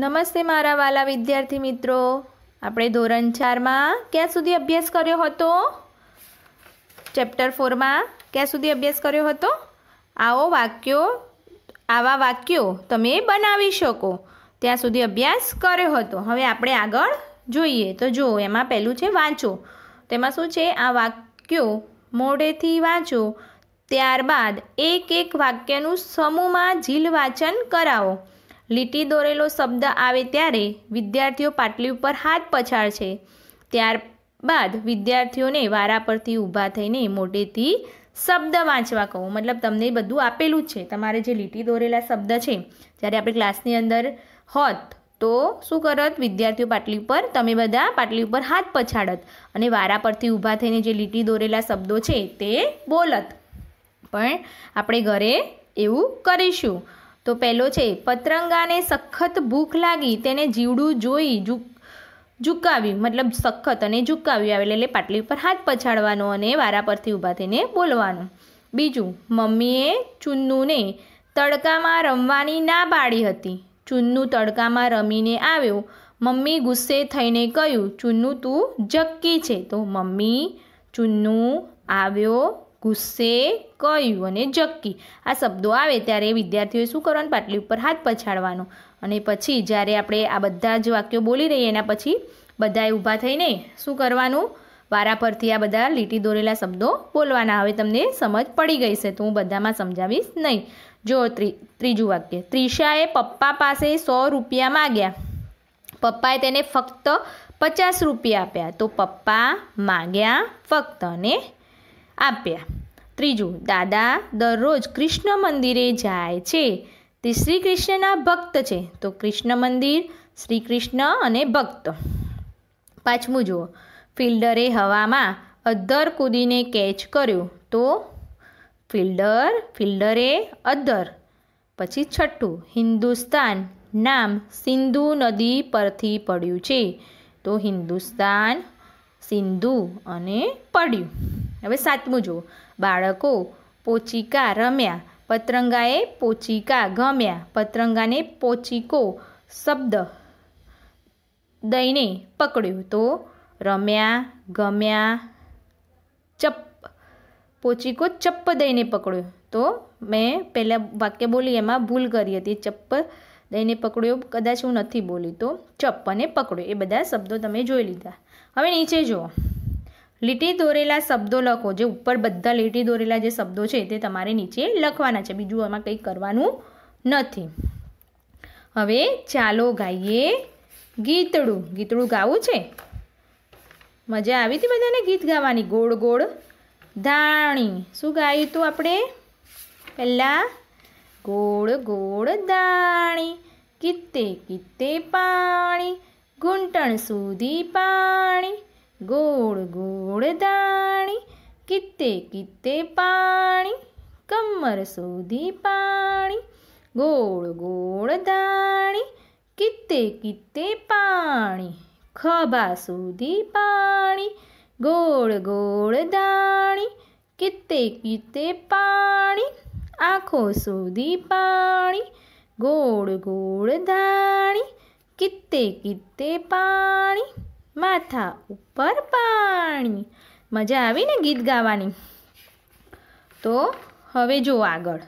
નમસ્તે મારા વાલા વિદ્યાર્થી મિત્રો આપણે ધોરણ ચારમાં ક્યાં સુધી અભ્યાસ કર્યો હતો ચેપ્ટર ફોરમાં ક્યાં સુધી અભ્યાસ કર્યો હતો આવો વાક્યો આવા વાક્યો તમે બનાવી શકો ત્યાં સુધી અભ્યાસ કર્યો હતો હવે આપણે આગળ જોઈએ તો જો એમાં પહેલું છે વાંચો તેમાં શું છે આ વાક્યો મોઢેથી વાંચો ત્યારબાદ એક એક વાક્યનું સમૂહમાં ઝીલ વાંચન કરાવો લીટી દોરેલો શબ્દ આવે ત્યારે વિદ્યાર્થીઓ પાટલી ઉપર હાથ પછાડ છે ત્યારબાદ વિદ્યાર્થીઓને વારા પરથી ઊભા થઈને મોટેથી શબ્દ વાંચવા કહું મતલબ તમને બધું આપેલું જ છે તમારે જે લીટી દોરેલા શબ્દ છે જ્યારે આપણે ક્લાસની અંદર હોત તો શું કરત વિદ્યાર્થીઓ પાટલી ઉપર તમે બધા પાટલી ઉપર હાથ પછાડત અને વારા પરથી ઊભા થઈને જે લીટી દોરેલા શબ્દો છે તે બોલત પણ આપણે ઘરે એવું કરીશું તો પહેલો છે પતરંગાને સખત ભૂખ લાગી તેને જીવડું જોઈ ઝુકાવ્યું મતલબ સખત અને ઝુકાવ્યું આવેલ એટલે પાટલી પર હાથ પછાડવાનો અને વારા પરથી ઊભા થઈને બોલવાનું બીજું મમ્મીએ ચુન્નુને તડકામાં રમવાની ના પાડી હતી ચુન્નુ તડકામાં રમીને આવ્યો મમ્મી ગુસ્સે થઈને કહ્યું ચુન્નુ તું જક્કી છે તો મમ્મી ચુન્નુ આવ્યો ગુસ્સે કહ્યું અને જક્કી આ શબ્દો આવે ત્યારે વિદ્યાર્થીઓએ શું કરવાનું પાટલી ઉપર હાથ પછાડવાનો અને પછી જ્યારે આપણે આ બધા જ વાક્યો બોલી રહીએ એના પછી બધાએ ઊભા થઈને શું કરવાનું વારા પરથી આ બધા લીટી દોરેલા શબ્દો બોલવાના હવે તમને સમજ પડી ગઈ છે તો હું બધામાં સમજાવીશ નહીં જો ત્રીજું વાક્ય ત્રિષાએ પપ્પા પાસે સો રૂપિયા માગ્યા પપ્પાએ તેને ફક્ત પચાસ રૂપિયા આપ્યા તો પપ્પા માગ્યા ફક્ત અને આપ્યા ત્રીજું દાદા દરરોજ કૃષ્ણ મંદિરે જાય છે તે શ્રી કૃષ્ણના ભક્ત છે તો કૃષ્ણ મંદિર શ્રી કૃષ્ણ અને ભક્ત પાંચમું જુઓ ફિલ્ડરે હવામાં અદ્ધર કૂદીને કેચ કર્યો તો ફિલ્ડર ફિલ્ડરે અદ્ધર પછી છઠ્ઠું હિન્દુસ્તાન નામ સિંધુ નદી પરથી પડ્યું છે તો હિન્દુસ્તાન સિંધુ અને પડ્યું હવે સાતમું જુઓ બાળકો પોચિકા રમ્યા પતરંગાએ પોચિકા ગમ્યા પતરંગાને પોચિકો શબ્દ દઈને પકડ્યું તો રમ્યા ગમ્યા ચપ પોચીકો ચપ્પ દઈને પકડ્યો તો મેં પહેલાં વાક્ય બોલી એમાં ભૂલ કરી હતી ચપ્પ દઈને પકડ્યો કદાચ હું નથી બોલી તો ચપ્પને પકડ્યો એ બધા શબ્દો તમે જોઈ લીધા હવે નીચે જુઓ લીટી દોરેલા શબ્દો લખો જે ઉપર બધા લીટી દોરેલા જે શબ્દો છે તે તમારે નીચે લખવાના છે બીજું એમાં કંઈ કરવાનું નથી હવે ચાલો ગાઈએ ગીતડું ગીતડું ગાવું છે મજા આવી હતી બધાને ગીત ગાવાની ગોળ ગોળ ધાણી શું ગાયું હતું આપણે પહેલાં ગોળ ગોળ દાણી કિત્તે કિત્તે પાણી ઘૂંટણ સુધી પાણી ગોળ ગોળ દાણી કિત્તે કિત્તે પાણી કમર સુધી પાણી ગોળ ગોળ દાણી કિત્તે કિત્તે પાણી ખભા સુધી પાણી ગોળ ગોળ દાણી કિત્તે કિત્તે પાણી આંખો સુધી પાણી ગોળ ગોળ દાણી કિત્તે કિત્તે પાણી માથા ઉપર પાણી મજા આવીને ગીત ગાવાની તો હવે જો આગળ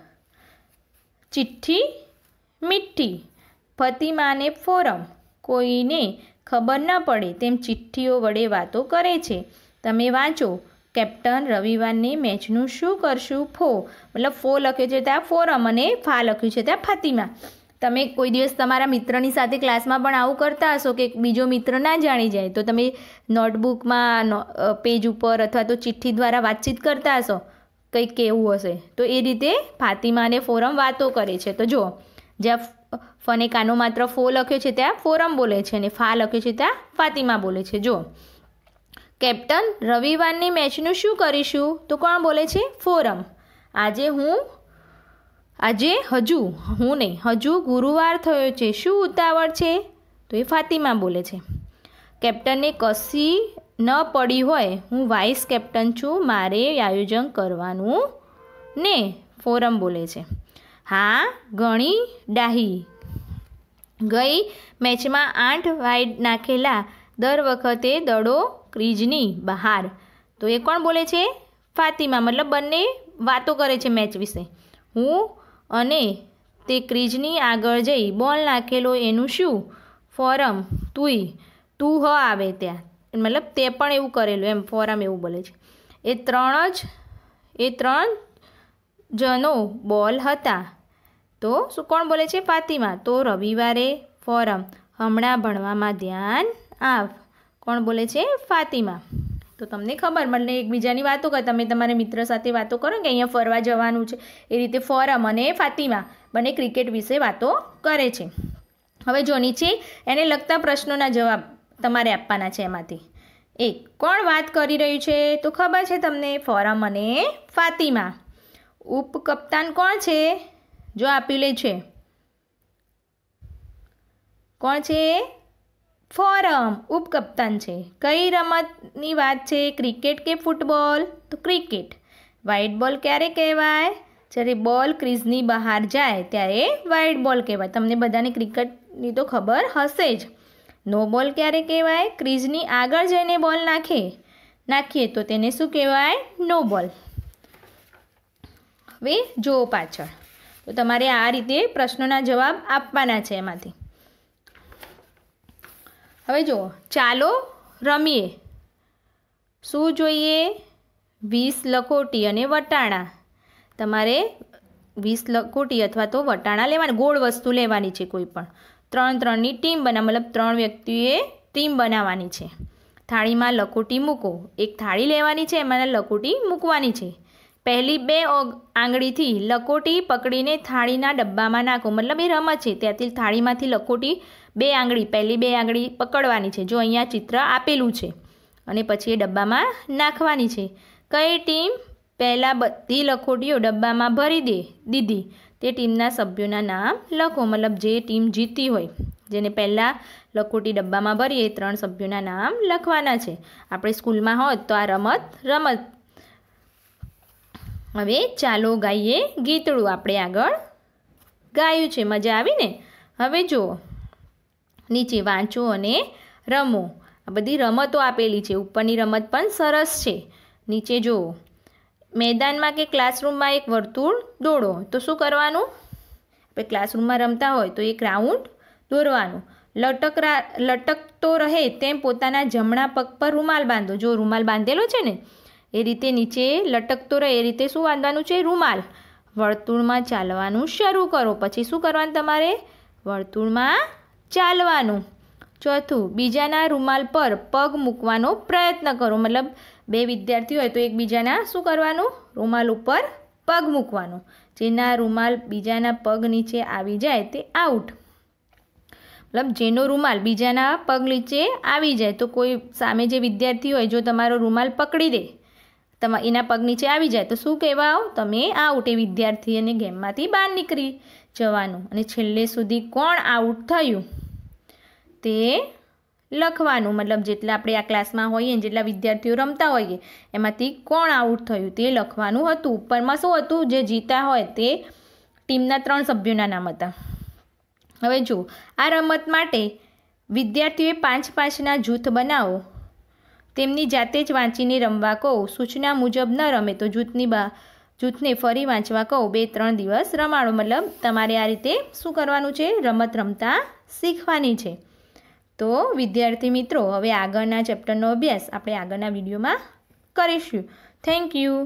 ચિઠ્ઠી મીઠી ફતિમાને ફોરમ કોઈને ખબર ન પડે તેમ ચિઠ્ઠીઓ વડે વાતો કરે છે તમે વાંચો કેપ્ટન રવિવારને મેચનું શું કરશું ફો મતલબ ફો લખ્યું છે ત્યાં ફોરમ અને ફા લખ્યું છે ત્યાં ફતિમા તમે કોઈ દિવસ તમારા મિત્રની સાથે ક્લાસમાં પણ આવું કરતા હશો કે બીજો મિત્ર ના જાણી જાય તો તમે નોટબુકમાં પેજ ઉપર અથવા તો ચિઠ્ઠી દ્વારા વાતચીત કરતા હશો કંઈક કેવું હશે તો એ રીતે ફાતિમા અને ફોરમ વાતો કરે છે તો જુઓ જ્યાં ફને કાનો માત્ર ફો લખ્યો છે ત્યાં ફોરમ બોલે છે અને ફા લખ્યો છે ત્યાં ફાતિમા બોલે છે જો કેપ્ટન રવિવારની મેચનું શું કરીશું તો કોણ બોલે છે ફોરમ આજે હું આજે હજુ હું નહીં હજુ ગુરુવાર થયો છે શું ઉતાવળ છે તો એ ફાતિમા બોલે છે કેપ્ટનને કશી ન પડી હોય હું વાઇસ કેપ્ટન છું મારે આયોજન કરવાનું ને ફોરમ બોલે છે હા ઘણી ડાહી ગઈ મેચમાં આઠ વાઇડ નાખેલા દર વખતે દડો ક્રીજની બહાર તો એ કોણ બોલે છે ફાતિમા મતલબ બંને વાતો કરે છે મેચ વિશે હું અને તે ક્રીજની આગળ જઈ બોલ નાખેલો એનું શું ફોરમ તુઈ તું હ આવે ત્યાં મતલબ તે પણ એવું કરેલું એમ ફોરમ એવું બોલે છે એ ત્રણ જ એ ત્રણ જનો બોલ હતા તો શું કોણ બોલે છે ફાતિમા તો રવિવારે ફોરમ હમણાં ભણવામાં ધ્યાન આપ કોણ બોલે છે ફાતિમા તો તમને ખબર મને એકબીજાની વાતો કર તમે તમારા મિત્ર સાથે વાતો કરો કે અહીંયા ફરવા જવાનું છે એ રીતે ફોરમ અને ફાતિમા બંને ક્રિકેટ વિશે વાતો કરે છે હવે જો નીચે એને લગતા પ્રશ્નોના જવાબ તમારે આપવાના છે એમાંથી એક કોણ વાત કરી રહ્યું છે તો ખબર છે તમને ફોરમ અને ફાતિમા ઉપકપ્તાન કોણ છે જો આપી લે છે કોણ છે ફોરમ ઉપકપ્તાન છે કઈ રમતની વાત છે ક્રિકેટ કે ફૂટબોલ તો ક્રિકેટ વાઇટ બોલ ક્યારે કહેવાય જ્યારે બોલ ક્રિઝની બહાર જાય ત્યારે વાઇટ બોલ કહેવાય તમને બધાને ક્રિકેટની તો ખબર હશે જ નો બોલ ક્યારે કહેવાય ક્રિઝની આગળ જઈને બોલ નાખે નાખીએ તો તેને શું કહેવાય નો બોલ હવે જુઓ પાછળ તો તમારે આ રીતે પ્રશ્નોના જવાબ આપવાના છે એમાંથી હવે જુઓ ચાલો રમીએ શું જોઈએ વીસ લખોટી અને વટાણા તમારે વીસ લખોટી અથવા તો વટાણા લેવાની ગોળ વસ્તુ લેવાની છે કોઈ પણ ત્રણ ત્રણની ટીમ બના મતલબ ત્રણ વ્યક્તિએ ટીમ બનાવવાની છે થાળીમાં લખોટી મૂકો એક થાળી લેવાની છે એમાં લખોટી મૂકવાની છે પહેલી બે આંગળીથી લકોટી પકડીને થાળીના ડબ્બામાં નાખો મતલબ એ રમત છે ત્યાંથી થાળીમાંથી લકોટી બે આંગળી પહેલી બે આંગળી પકડવાની છે જો અહીંયા ચિત્ર આપેલું છે અને પછી એ ડબ્બામાં નાખવાની છે કઈ ટીમ પહેલાં બધી લખોટીઓ ડબ્બામાં ભરી દે દીધી તે ટીમના સભ્યોના નામ લખો મતલબ જે ટીમ જીતી હોય જેને પહેલાં લખોટી ડબ્બામાં ભરીએ ત્રણ સભ્યોના નામ લખવાના છે આપણે સ્કૂલમાં હોત તો આ રમત રમત હવે ચાલો ગાઈએ ગીતડું આપણે આગળ ગાયું છે મજા આવીને હવે જુઓ નીચે વાંચો અને રમો આ બધી રમતો આપેલી છે ઉપરની રમત પણ સરસ છે નીચે જુઓ મેદાનમાં કે ક્લાસરૂમમાં એક વર્તુળ દોડો તો શું કરવાનું આપણે ક્લાસરૂમમાં રમતા હોય તો એક રાઉન્ડ દોરવાનું લટકરા લટકતો રહે તેમ પોતાના જમણા પગ પર રૂમાલ બાંધો જો રૂમાલ બાંધેલો છે ને એ રીતે નીચે લટકતો રહે એ રીતે શું બાંધવાનું છે રૂમાલ વર્તુળમાં ચાલવાનું શરૂ કરો પછી શું કરવાનું તમારે વર્તુળમાં ચાલવાનું ચોથું બીજાના રૂમાલ પર પગ મૂકવાનો પ્રયત્ન કરો મતલબ બે વિદ્યાર્થી હોય તો એકબીજાના શું કરવાનું રૂમાલ ઉપર પગ મૂકવાનો જેના રૂમાલ બીજાના પગ નીચે આવી જાય તે આઉટ મતલબ જેનો રૂમાલ બીજાના પગ નીચે આવી જાય તો કોઈ સામે જે વિદ્યાર્થી હોય જો તમારો રૂમાલ પકડી દે તમા એના પગ નીચે આવી જાય તો શું કહેવા આવો તમે આઉટ એ વિદ્યાર્થીને ગેમમાંથી બહાર નીકળી જવાનું અને છેલ્લે સુધી કોણ આઉટ થયું તે લખવાનું મતલબ જેટલા આપણે આ ક્લાસમાં હોઈએ જેટલા વિદ્યાર્થીઓ રમતા હોઈએ એમાંથી કોણ આઉટ થયું તે લખવાનું હતું ઉપરમાં શું હતું જે જીતા હોય તે ટીમના ત્રણ સભ્યોના નામ હતા હવે જુઓ આ રમત માટે વિદ્યાર્થીઓએ પાંચ પાંચના જૂથ બનાવો તેમની જાતે જ વાંચીને રમવા કહો સૂચના મુજબ ન રમે તો જૂથની બા જૂથને ફરી વાંચવા કહો બે ત્રણ દિવસ રમાડો મતલબ તમારે આ રીતે શું કરવાનું છે રમત રમતા શીખવાની છે તો વિદ્યાર્થી મિત્રો હવે આગળના ચેપ્ટરનો અભ્યાસ આપણે આગળના વિડીયોમાં કરીશું થેન્ક યુ